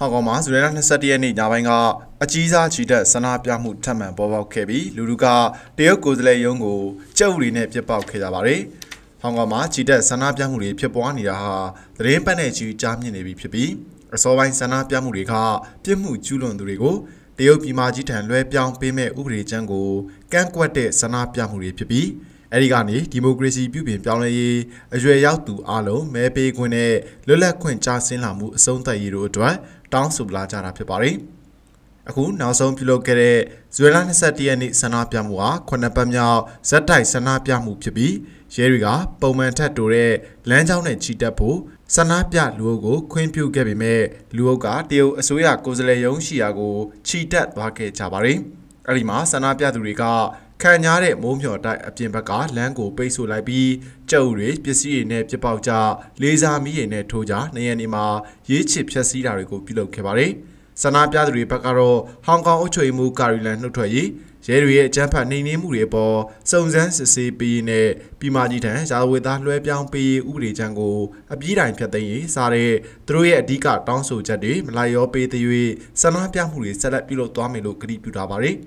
ဟောင်ကောင်မှာဇူလိုင်လ22ရက်နေ့ညပိုင်းကအကြီးစားချီတက်ဆန္ဒပြမှုထပ်မံပေါ်ပေါက်ခဲ့ပြီးလူလူကတရုတ်ကိုယ်စားလှယ်ရုံးကိုကြက်ဥတွေနဲ့ပြစ်ပေါက်ခဲ့ကြပါတယ်။ဟောင်ကောင်မှာချီတက်ဆန္ဒပြမှုတွေဖြစ်ပွားနေတာဟာသတင်းပတ်နဲ့ကြီးကြားမြင့်နေပြီဖြစ်ပြီးအစောပိုင်းဆန္ဒပြမှုတွေကပြစ်မှုကျူးလွန်သူတွေကိုတရုတ်ပြည်မကြီးထံလွှဲပြောင်းပေးမဲ့ဥပဒေကြမ်းကိုကန့်ကွက်တဲ့ဆန္ဒပြမှုတွေဖြစ်ပြီးအဲဒီကနေဒီမိုကရေစီပြုပြင်ပြောင်းလဲရေးအရွယ်ရောက်သူအလုံးမဲပေးခွင့်နဲ့လွတ်လပ်ခွင့်ကြားဆင်းလာမှုအဆုံးသတ်ရေးတို့အတွက်တောင်းဆိုလာကြတာဖြစ်ပါတယ်။အခုနောက်ဆုံးပြုလုပ်ခဲ့တဲ့ဇွေလ22ရက်နေ့ဆန္ဒပြမှုဟာခုနှစ်ပတ်မြောက်ဇက်တိုက်ဆန္ဒပြမှုဖြစ်ပြီးရဲတွေကပုံမှန်ထက်တိုတဲ့လမ်းကြောင်းနဲ့ချီတက်ဖို့ဆန္ဒပြလူအုပ်ကို ခွင့်ပြုခဲ့ပေမဲ့လူအုပ်ကတရုတ်အစိုးရကိုယ်စားလှယ်ရုံးရှိရာကိုချီတက်သွားခဲ့ကြပါတယ်။အဲဒီမှာဆန္ဒပြသူတွေကခံရတဲ့မိုးမျှော်တိုက်အပြင်ဘက်ကလမ်းကိုပိတ်ဆို့လိုက်ပြီးကြုပ်တွေပစ္စည်းတွေနဲ့ပြပောက်ကြလေစာမီးတွေနဲ့ထိုးကြနေရနေမှာရေးချစ်ဖျက်ဆီးတာတွေကို ပြုလုပ်ခဲ့ပါတယ်။ဆန္ဒပြသူတွေဘက်ကတော့ဟောင်ကောင်အုပ်ချုပ်ရေးမှူးကာရီလန်နှုတ်ထွက်ရေးရဲတွေရဲ့အကြမ်းဖက်နှိမ်နင်းမှုတွေပေါ်စုံစမ်းစစ်ဆေးပေးနေတဲ့ပြည်မကြီးထံရာဇဝတ်သားလွှဲပြောင်းပေးဥပဒေချမ်းကိုအပြေးတိုင်ဖျက်သိမ်းရေးစားတဲ့သူတို့ရဲ့အဓိကတောင်းဆိုချက်တွေမလိုက်ရောပေးသေး၍ဆန္ဒပြမှုတွေဆက်လက်ပြုလုပ်သွားမယ်လို့ကတိပြုထားပါတယ်။